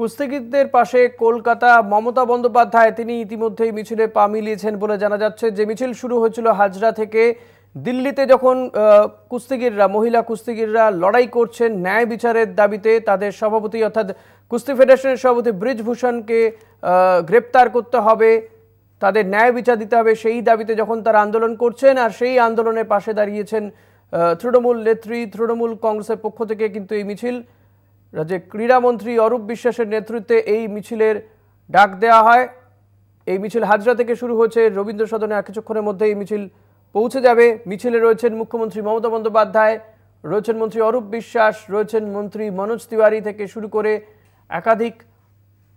কুস্তিগীরদের পাশে কলকাতা মমতা বন্দ্যোপাধ্যায় তিনি ইতিমধ্যেই মিছিলে পা মিলিয়েছেন বলে জানা যাচ্ছে যে মিছিল শুরু হয়েছিল হাজরা থেকে দিল্লিতে যখন কুস্তিগিররা মহিলা কুস্তিগিররা লড়াই করছেন ন্যায় বিচারের দাবিতে তাদের সভাপতি অর্থাৎ কুস্তি ফেডারেশনের সভাপতি ব্রিজভূষণকে গ্রেপ্তার করতে হবে তাদের ন্যায় বিচার দিতে হবে সেই দাবিতে যখন তারা আন্দোলন করছেন আর সেই আন্দোলনের পাশে দাঁড়িয়েছেন তৃণমূল নেত্রী তৃণমূল কংগ্রেসের পক্ষ থেকে কিন্তু এই মিছিল রাজ্যের ক্রীড়ামন্ত্রী অরূপ বিশ্বাসের নেতৃত্বে এই মিছিলের ডাক দেওয়া হয় এই মিছিল হাজরা থেকে শুরু হয়েছে রবীন্দ্র সদনে আর কিছুক্ষণের মধ্যে এই মিছিল পৌঁছে যাবে মিছিলে রয়েছেন মুখ্যমন্ত্রী মমতা বন্দ্যোপাধ্যায় রয়েছেন মন্ত্রী অরূপ বিশ্বাস রয়েছেন মন্ত্রী মনোজ তিওয়ারি থেকে শুরু করে একাধিক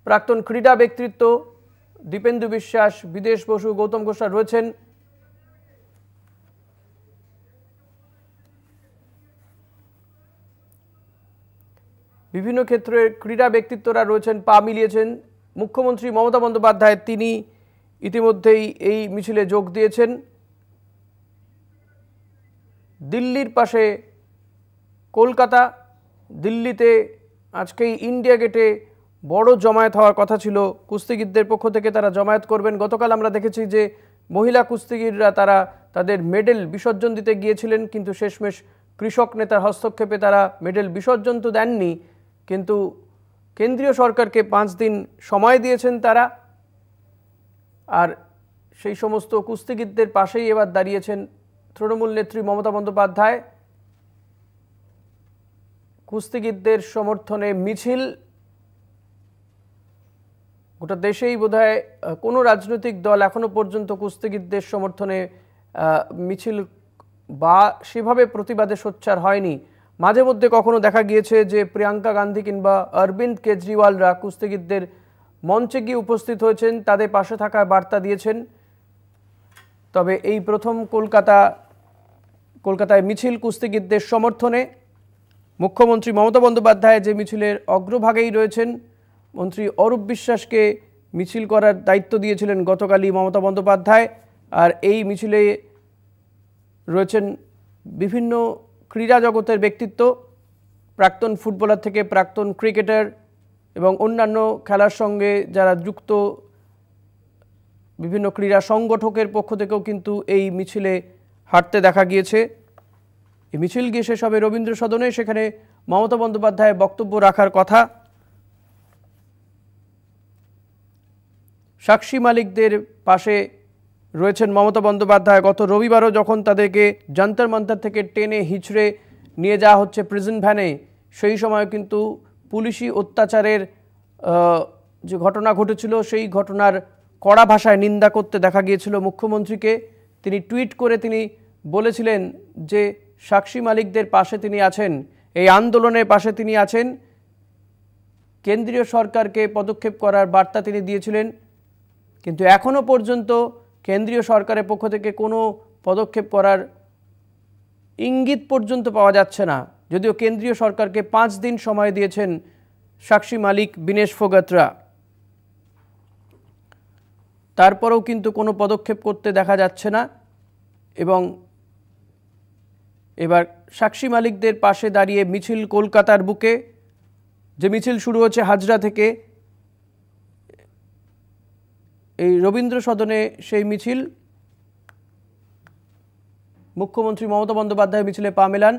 প্রাক্তন ক্রীড়া ব্যক্তিত্ব দীপেন্দু বিশ্বাস বিদেশ বসু গৌতম ঘোষাল রয়েছেন বিভিন্ন ক্ষেত্রে ক্রীড়া ব্যক্তিত্বরা রয়েছেন পা মিলিয়েছেন মুখ্যমন্ত্রী মমতা বন্দ্যোপাধ্যায় তিনি ইতিমধ্যেই এই মিছিলে যোগ দিয়েছেন দিল্লির পাশে কলকাতা দিল্লিতে আজকেই ইন্ডিয়া গেটে বড় জমায়েত হওয়ার কথা ছিল কুস্তিগিরদের পক্ষ থেকে তারা জমায়েত করবেন গতকাল আমরা দেখেছি যে মহিলা কুস্তিগিররা তারা তাদের মেডেল বিসর্জন দিতে গিয়েছিলেন কিন্তু শেষমেশ কৃষক নেতার হস্তক্ষেপে তারা মেডেল বিসর্জন তো দেননি কিন্তু কেন্দ্রীয় সরকারকে পাঁচ দিন সময় দিয়েছেন তারা আর সেই সমস্ত কুস্তিগীরদের পাশেই এবার দাঁড়িয়েছেন তৃণমূল নেত্রী মমতা বন্দ্যোপাধ্যায় কুস্তিগীরদের সমর্থনে মিছিল গোটা দেশেই বোধহয় কোনো রাজনৈতিক দল এখনো পর্যন্ত কুস্তিগীরদের সমর্থনে মিছিল বা সেভাবে প্রতিবাদে সোচ্চার হয়নি মাঝে মধ্যে কখনো দেখা গিয়েছে যে প্রিয়াঙ্কা গান্ধী কিংবা অরবিন্দ কেজরিওয়ালরা কুস্তিগিরদের মঞ্চে গিয়ে উপস্থিত হয়েছেন তাদের পাশে থাকার বার্তা দিয়েছেন তবে এই প্রথম কলকাতা কলকাতায় মিছিল কুস্তিগিরদের সমর্থনে মুখ্যমন্ত্রী মমতা বন্দ্যোপাধ্যায় যে মিছিলের অগ্রভাগেই রয়েছেন মন্ত্রী অরূপ বিশ্বাসকে মিছিল করার দায়িত্ব দিয়েছিলেন গতকালই মমতা বন্দ্যোপাধ্যায় আর এই মিছিলে রয়েছেন বিভিন্ন ক্রীড়া জগতের ব্যক্তিত্ব প্রাক্তন ফুটবলার থেকে প্রাক্তন ক্রিকেটার এবং অন্যান্য খেলার সঙ্গে যারা যুক্ত বিভিন্ন ক্রীড়া সংগঠকের পক্ষ থেকেও কিন্তু এই মিছিলে হাঁটতে দেখা গিয়েছে এই মিছিল গিয়ে শেষ হবে রবীন্দ্র সদনে সেখানে মমতা বন্দ্যোপাধ্যায় বক্তব্য রাখার কথা সাক্ষী মালিকদের পাশে রয়েছেন মমতা বন্দ্যোপাধ্যায় গত রবিবারও যখন তাদেরকে যন্তর মন্তর থেকে টেনে হিঁচড়ে নিয়ে যাওয়া হচ্ছে প্রিজন ভ্যানে সেই সময় কিন্তু পুলিশি অত্যাচারের যে ঘটনা ঘটেছিল সেই ঘটনার কড়া ভাষায় নিন্দা করতে দেখা গিয়েছিল মুখ্যমন্ত্রীকে তিনি টুইট করে তিনি বলেছিলেন যে সাক্ষী মালিকদের পাশে তিনি আছেন এই আন্দোলনের পাশে তিনি আছেন কেন্দ্রীয় সরকারকে পদক্ষেপ করার বার্তা তিনি দিয়েছিলেন কিন্তু এখনও পর্যন্ত কেন্দ্রীয় সরকারের পক্ষ থেকে কোনো পদক্ষেপ করার ইঙ্গিত পর্যন্ত পাওয়া যাচ্ছে না যদিও কেন্দ্রীয় সরকারকে পাঁচ দিন সময় দিয়েছেন সাক্ষী মালিক বিনেশ ফোগাতরা তারপরেও কিন্তু কোনো পদক্ষেপ করতে দেখা যাচ্ছে না এবং এবার সাক্ষী মালিকদের পাশে দাঁড়িয়ে মিছিল কলকাতার বুকে যে মিছিল শুরু হচ্ছে হাজরা থেকে এই রবীন্দ্র সদনে সেই মিছিল মুখ্যমন্ত্রী মমতা বন্দ্যোপাধ্যায় মিছিলে পা মেলান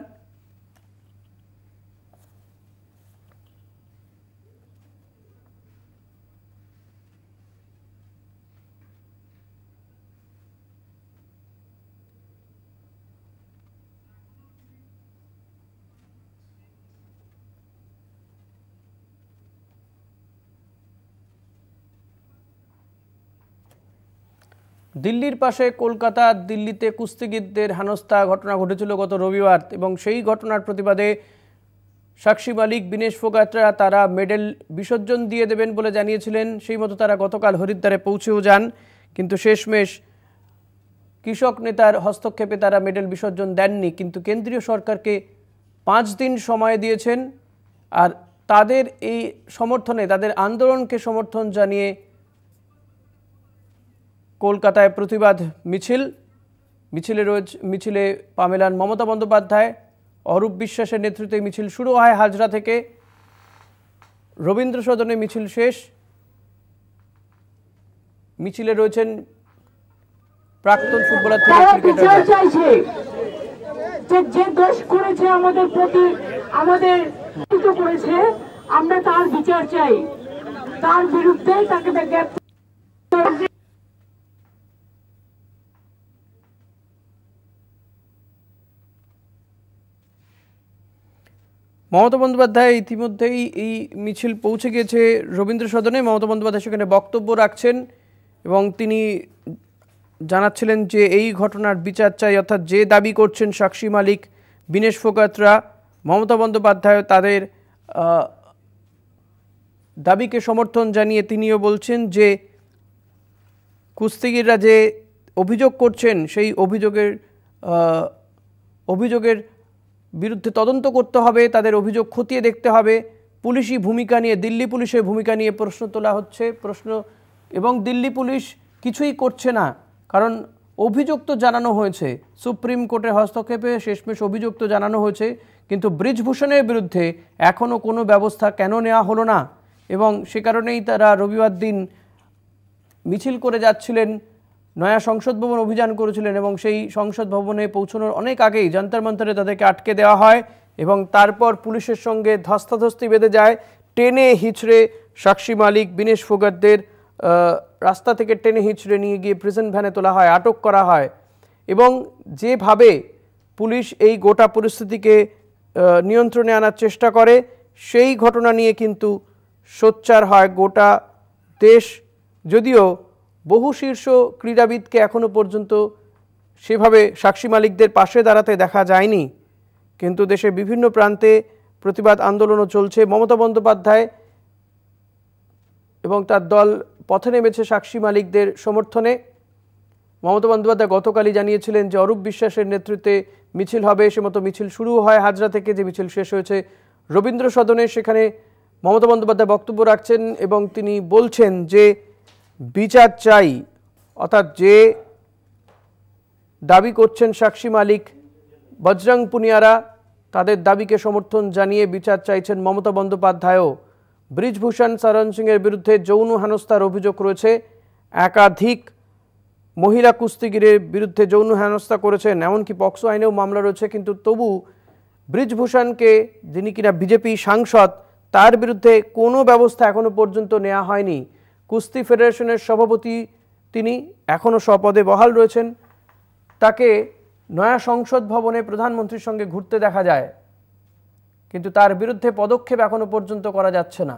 দিল্লির পাশে কলকাতা দিল্লিতে কুস্তিগীরদের হেনস্থা ঘটনা ঘটেছিল গত রবিবার এবং সেই ঘটনার প্রতিবাদে সাক্ষী মালিক বিনেশ ফোগাত্রা তারা মেডেল বিসর্জন দিয়ে দেবেন বলে জানিয়েছিলেন সেই মতো তারা গতকাল হরিদ্বারে পৌঁছেও যান কিন্তু শেষমেশ কৃষক নেতার হস্তক্ষেপে তারা মেডেল বিসর্জন দেননি কিন্তু কেন্দ্রীয় সরকারকে পাঁচ দিন সময় দিয়েছেন আর তাদের এই সমর্থনে তাদের আন্দোলনকে সমর্থন জানিয়ে কলকাতায় প্রতিবাদ মিছিল মিছিলে রোজ মিছিলে পামেলান মমতা বন্দ্যোপাধ্যায় অরূপ বিশ্বাসের নেতৃত্বে মিছিল শুরু হয় হাজরা থেকে রবীন্দ্র সদনে মিছিল শেষ মিছিলে রয়েছেন প্রাক্তন ফুটবলার থেকে যে দোষ করেছে আমাদের প্রতি আমাদের করেছে আমরা তার বিচার চাই তার বিরুদ্ধে তাকে মমতা বন্দ্যোপাধ্যায় ইতিমধ্যেই এই মিছিল পৌঁছে গিয়েছে রবীন্দ্র সদনে মমতা বন্দ্যোপাধ্যায় সেখানে বক্তব্য রাখছেন এবং তিনি জানাচ্ছিলেন যে এই ঘটনার বিচার চাই অর্থাৎ যে দাবি করছেন সাক্ষী মালিক বিনেশ ফোকাতরা মমতা বন্দ্যোপাধ্যায় তাদের দাবিকে সমর্থন জানিয়ে তিনিও বলছেন যে কুস্তিগিররা যে অভিযোগ করছেন সেই অভিযোগের অভিযোগের বিরুদ্ধে তদন্ত করতে হবে তাদের অভিযোগ খতিয়ে দেখতে হবে পুলিশি ভূমিকা নিয়ে দিল্লি পুলিশের ভূমিকা নিয়ে প্রশ্ন তোলা হচ্ছে প্রশ্ন এবং দিল্লি পুলিশ কিছুই করছে না কারণ অভিযোগ তো জানানো হয়েছে সুপ্রিম কোর্টের হস্তক্ষেপে শেষমেশ অভিযোগ তো জানানো হয়েছে কিন্তু ব্রিজভূষণের বিরুদ্ধে এখনও কোনো ব্যবস্থা কেন নেওয়া হলো না এবং সে কারণেই তারা রবিবার দিন মিছিল করে যাচ্ছিলেন নয়া সংসদ ভবন অভিযান করেছিলেন এবং সেই সংসদ ভবনে পৌঁছানোর অনেক আগেই যন্তর মন্তরে তাদেরকে আটকে দেওয়া হয় এবং তারপর পুলিশের সঙ্গে ধস্তাধস্তি বেঁধে যায় টেনে হিচড়ে সাক্ষী মালিক বিনেশ ফোগারদের রাস্তা থেকে টেনে হিচড়ে নিয়ে গিয়ে প্রিজন ভ্যানে তোলা হয় আটক করা হয় এবং যেভাবে পুলিশ এই গোটা পরিস্থিতিকে নিয়ন্ত্রণে আনার চেষ্টা করে সেই ঘটনা নিয়ে কিন্তু সোচ্চার হয় গোটা দেশ যদিও বহু শীর্ষ ক্রীড়াবিদকে এখনও পর্যন্ত সেভাবে সাক্ষী মালিকদের পাশে দাঁড়াতে দেখা যায়নি কিন্তু দেশের বিভিন্ন প্রান্তে প্রতিবাদ আন্দোলনও চলছে মমতা বন্দ্যোপাধ্যায় এবং তার দল পথে নেমেছে সাক্ষী মালিকদের সমর্থনে মমতা বন্দ্যোপাধ্যায় গতকালই জানিয়েছিলেন যে অরূপ বিশ্বাসের নেতৃত্বে মিছিল হবে সে মতো মিছিল শুরু হয় হাজরা থেকে যে মিছিল শেষ হয়েছে রবীন্দ্র সদনে সেখানে মমতা বন্দ্যোপাধ্যায় বক্তব্য রাখছেন এবং তিনি বলছেন যে বিচার চাই অর্থাৎ যে দাবি করছেন সাক্ষী মালিক বজরং পুনিয়ারা তাদের দাবিকে সমর্থন জানিয়ে বিচার চাইছেন মমতা বন্দ্যোপাধ্যায়ও ব্রিজভূষণ শরণ সিংয়ের বিরুদ্ধে যৌন হেনস্থার অভিযোগ রয়েছে একাধিক মহিলা কুস্তিগিরের বিরুদ্ধে যৌন হেনস্থা করেছেন এমনকি পক্সো আইনেও মামলা রয়েছে কিন্তু তবু ব্রিজভূষণকে যিনি কিনা বিজেপি সাংসদ তার বিরুদ্ধে কোনো ব্যবস্থা এখনও পর্যন্ত নেওয়া হয়নি কুস্তি ফেডারেশনের সভাপতি তিনি এখনও স্বপদে বহাল রয়েছেন তাকে নয়া সংসদ ভবনে প্রধানমন্ত্রীর সঙ্গে ঘুরতে দেখা যায় কিন্তু তার বিরুদ্ধে পদক্ষেপ এখনও পর্যন্ত করা যাচ্ছে না